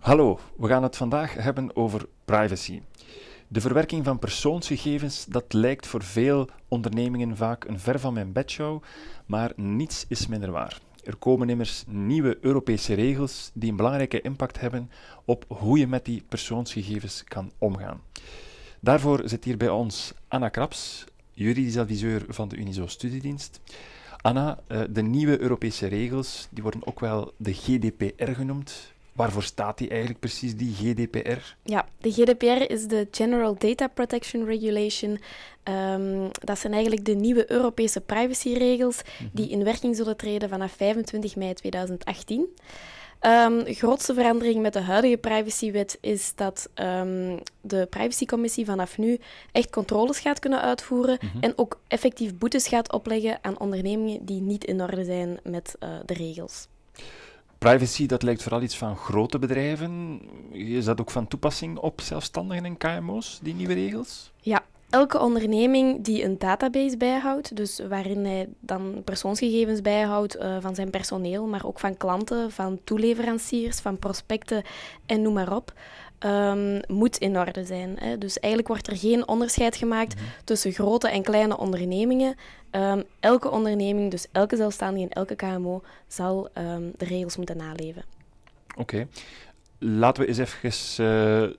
Hallo, we gaan het vandaag hebben over privacy. De verwerking van persoonsgegevens, dat lijkt voor veel ondernemingen vaak een ver van mijn bedshow, maar niets is minder waar. Er komen immers nieuwe Europese regels die een belangrijke impact hebben op hoe je met die persoonsgegevens kan omgaan. Daarvoor zit hier bij ons Anna Kraps, juridisch adviseur van de Unizo Studiedienst. Anna, eh, de nieuwe Europese regels, die worden ook wel de GDPR genoemd. Waarvoor staat die eigenlijk precies, die GDPR? Ja, de GDPR is de General Data Protection Regulation. Ehm, dat zijn eigenlijk de nieuwe Europese privacyregels mhm. die in werking zullen treden vanaf 25 mei 2018. Um, ehm, grootste verandering met de huidige privacywet is dat ehm, de privacycommissie vanaf nu echt controles gaat kunnen uitvoeren mhm. en ook effectief boetes gaat opleggen aan ondernemingen die niet in orde zijn met eh, de regels privacy, dat lijkt vooral iets van grote bedrijven. Is dat ook van toepassing op zelfstandigen en KMO's, die nieuwe regels? Ja, elke onderneming die een database bijhoudt, dus waarin hij dan persoonsgegevens bijhoudt eh, van zijn personeel, maar ook van klanten, van toeleveranciers, van prospecten en noem maar op, ehm, moet in orde zijn. Hè. Dus eigenlijk wordt er geen onderscheid gemaakt mhm. tussen grote en kleine ondernemingen. Ehm, elke onderneming, dus elke zelfstandige en elke KMO, zal ehm, de regels moeten naleven. Oké. Laten we eens even eh,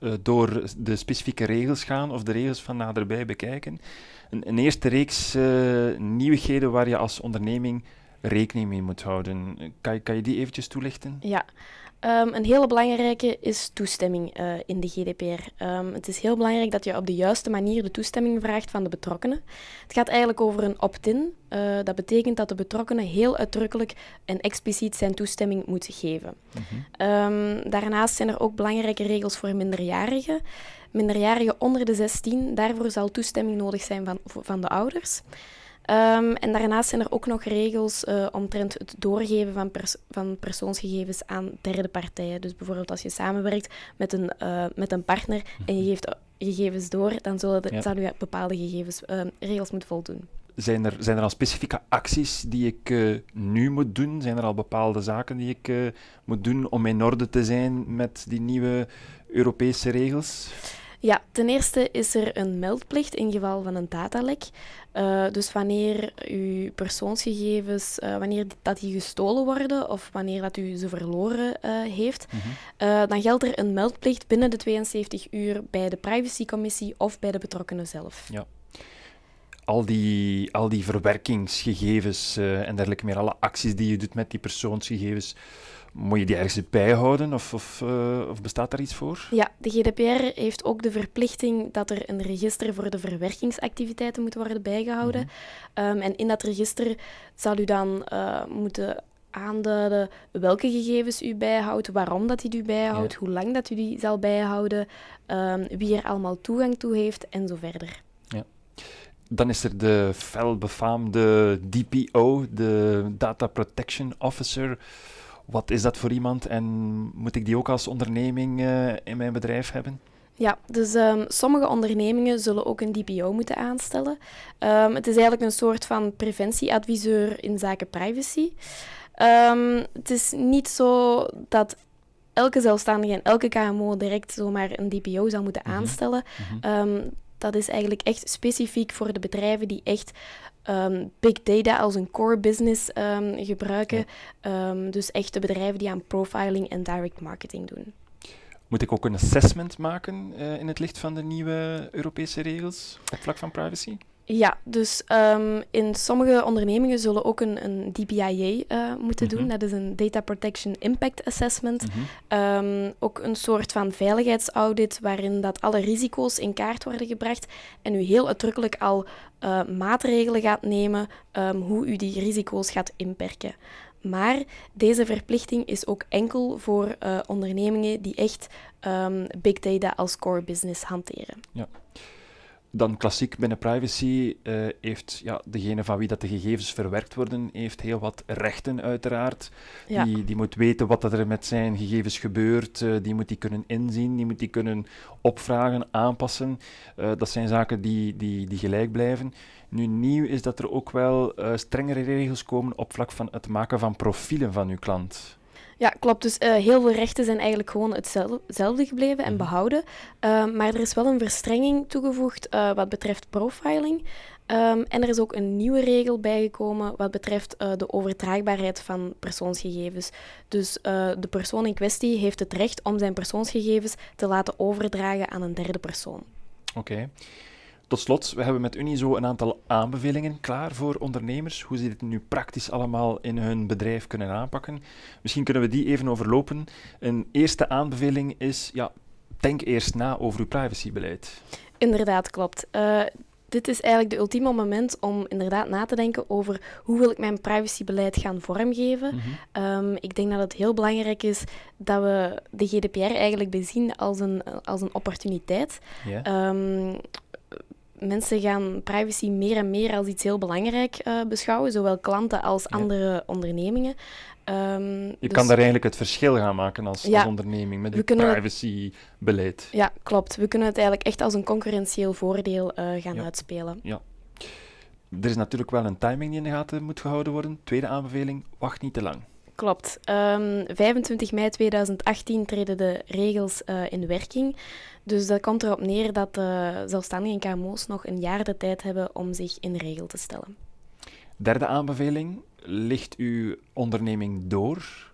eh, door de specifieke regels gaan of de regels van naderbij bekijken. Een, een eerste reeks eh, nieuwigheden waar je als onderneming rekening mee moet houden. Kan, kan je die eventjes toelichten? Ja. Ehm, een hele belangrijke is toestemming eh, in de GDPR. Ehm, het is heel belangrijk dat je op de juiste manier de toestemming vraagt van de betrokkenen. Het gaat eigenlijk over een opt-in. Eh, dat betekent dat de betrokkenen heel uitdrukkelijk en expliciet zijn toestemming moeten geven. Mhm. Ehm, daarnaast zijn er ook belangrijke regels voor minderjarigen. Minderjarigen onder de 16, daarvoor zal toestemming nodig zijn van, van de ouders. Ehm, en daarnaast zijn er ook nog regels uh, omtrent het doorgeven van, van persoonsgegevens aan derde partijen. Dus bijvoorbeeld als je samenwerkt met een, eh, met een partner en je mhm. geeft eh, gegevens door, dan zullen de, zal je bepaalde gegevens, regels moeten voldoen. Zijn er, zijn er al specifieke acties die ik nu moet doen? Zijn er al bepaalde zaken die ik moet doen om in orde te zijn met die nieuwe Europese regels? Ja, ten eerste is er een meldplicht in geval van een datalek. Uh, dus wanneer uw persoonsgegevens, eh, wanneer dat die gestolen worden of wanneer dat u ze verloren eh, heeft, mhm. dan geldt er een meldplicht binnen de 72 uur bij de privacycommissie of bij de betrokkenen zelf. Ja. Al die, al die verwerkingsgegevens en dergelijke meer, alle acties die je doet met die persoonsgegevens, moet je die ergens bijhouden of, of, eh, of, bestaat daar iets voor? Ja, de GDPR heeft ook de verplichting dat er een register voor de verwerkingsactiviteiten moet worden bijgehouden. Mhm. Ehm, en in dat register zal u dan eh, moeten aanduiden welke gegevens u bijhoudt, waarom dat u die bijhoudt, hoe lang dat u die zal bijhouden, ehm, wie er allemaal toegang toe heeft en zo verder. Ja. Dan is er de felbefaamde DPO, de Data Protection Officer. Wat is dat voor iemand en moet ik die ook als onderneming eh, in mijn bedrijf hebben? Ja, dus ehm, sommige ondernemingen zullen ook een DPO moeten aanstellen. Ehm, het is eigenlijk een soort van preventieadviseur in zaken privacy. Ehm, het is niet zo dat elke zelfstandige en elke KMO direct zomaar een DPO zou moeten mhm. aanstellen. Mhm. Dat is eigenlijk echt specifiek voor de bedrijven die echt ehm, big data als een core business ehm, gebruiken. Ehm, dus echt de bedrijven die aan profiling en direct marketing doen. Moet ik ook een assessment maken eh, in het licht van de nieuwe Europese regels op vlak van privacy? Ja, dus ehm, in sommige ondernemingen zullen ook een, een DPIA eh, moeten doen. Mhm. Dat is een Data Protection Impact Assessment. Mhm. Ehm, ook een soort van veiligheidsaudit waarin dat alle risico's in kaart worden gebracht en u heel uitdrukkelijk al eh, maatregelen gaat nemen ehm, hoe u die risico's gaat inperken. Maar deze verplichting is ook enkel voor eh, ondernemingen die echt big data als core business hanteren. Ja. Dan klassiek binnen privacy eh, heeft ja, degene van wie dat de gegevens verwerkt worden, heeft heel wat rechten uiteraard. Ja. Die, die moet weten wat er met zijn gegevens gebeurt, eh, die moet die kunnen inzien, die moet die kunnen opvragen, aanpassen. Eh, dat zijn zaken die, die, die gelijk blijven. Nu, nieuw is dat er ook wel strengere regels komen op vlak van het maken van profielen van uw klant. Ja, klopt. Dus eh, heel veel rechten zijn eigenlijk gewoon hetzelfde gebleven en mhm. behouden. Ehm, maar er is wel een verstrenging toegevoegd eh, wat betreft profiling. Ehm, en er is ook een nieuwe regel bijgekomen wat betreft eh, de overdraagbaarheid van persoonsgegevens. Dus de persoon in kwestie heeft het recht om zijn persoonsgegevens te laten overdragen aan een derde persoon. Oké. Tot slot, we hebben met Unizo een aantal aanbevelingen klaar voor ondernemers. Hoe ze dit nu praktisch allemaal in hun bedrijf kunnen aanpakken. Misschien kunnen we die even overlopen. Een eerste aanbeveling is, ja, denk eerst na over uw privacybeleid. Inderdaad, klopt. Eh, dit is eigenlijk de ultieme moment om inderdaad na te denken over hoe wil ik mijn privacybeleid gaan vormgeven. Mhm. Ehm, ik denk dat het heel belangrijk is dat we de GDPR eigenlijk bezien als een, als een opportuniteit. Yeah mensen gaan privacy meer en meer als iets heel belangrijk eh, beschouwen, zowel klanten als andere ondernemingen. Ehm, je dus kan daar eigenlijk het verschil gaan maken als, onderneming met het privacybeleid. Ja, klopt. We kunnen het eigenlijk echt als een concurrentieel voordeel eh, gaan ja. uitspelen. Ja. Er is natuurlijk wel een timing die in de gaten moet gehouden worden. Tweede aanbeveling, wacht niet te lang. Klopt. Um, ehm, 25 mei 2018 treden de regels eh, in werking. Dus dat komt erop neer dat zelfstandige zelfstandigen KMO's nog een jaar de tijd hebben om zich in regel te stellen. Derde aanbeveling. Ligt uw onderneming door?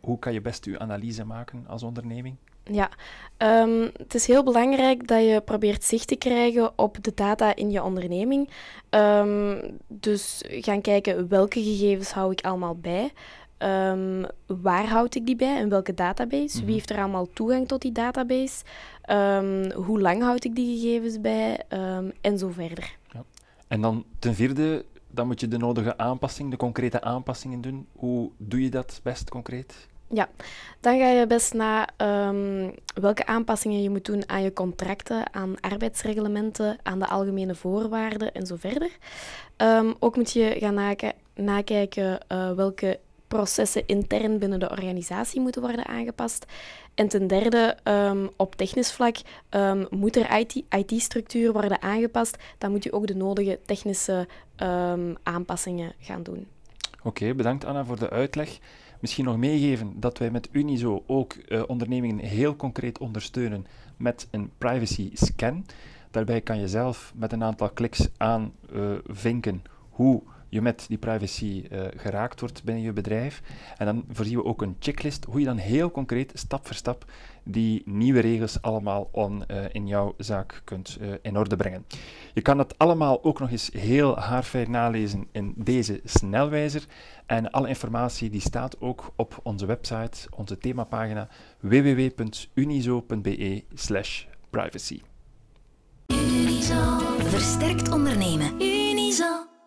Hoe kan je best uw analyse maken als onderneming? Ja, ehm, het is heel belangrijk dat je probeert zicht te krijgen op de data in je onderneming. Ehm, dus gaan kijken welke gegevens hou ik allemaal bij. Ehm, waar houd ik die bij? en welke database? Wie mhm. heeft er allemaal toegang tot die database? Ehm, hoe lang houd ik die gegevens bij? Um, en zo verder. Ja. En dan ten vierde, dan moet je de nodige aanpassing, de concrete aanpassingen doen. Hoe doe je dat best concreet? Ja, dan ga je best na welke aanpassingen je moet doen aan je contracten, aan arbeidsreglementen, aan de algemene voorwaarden en zo verder. ook moet je gaan nakijken uh, welke processen intern binnen de organisatie moeten worden aangepast. En ten derde, ehm, op technisch vlak ehm, moet er IT-structuur worden aangepast. Dan moet je ook de nodige technische ehm, aanpassingen gaan doen. Oké, bedankt Anna voor de uitleg. Misschien nog meegeven dat wij met Unizo ook eh, ondernemingen heel concreet ondersteunen met een privacy scan. Daarbij kan je zelf met een aantal kliks aanvinken eh, hoe je met die privacy uh, geraakt wordt binnen je bedrijf. En dan voorzien we ook een checklist hoe je dan heel concreet, stap voor stap, die nieuwe regels allemaal on, eh, in jouw zaak kunt eh, in orde brengen. Je kan dat allemaal ook nog eens heel haarfijn nalezen in deze snelwijzer. En alle informatie die staat ook op onze website, onze themapagina www.uniso.be slash privacy. Versterkt ondernemen. Uniso.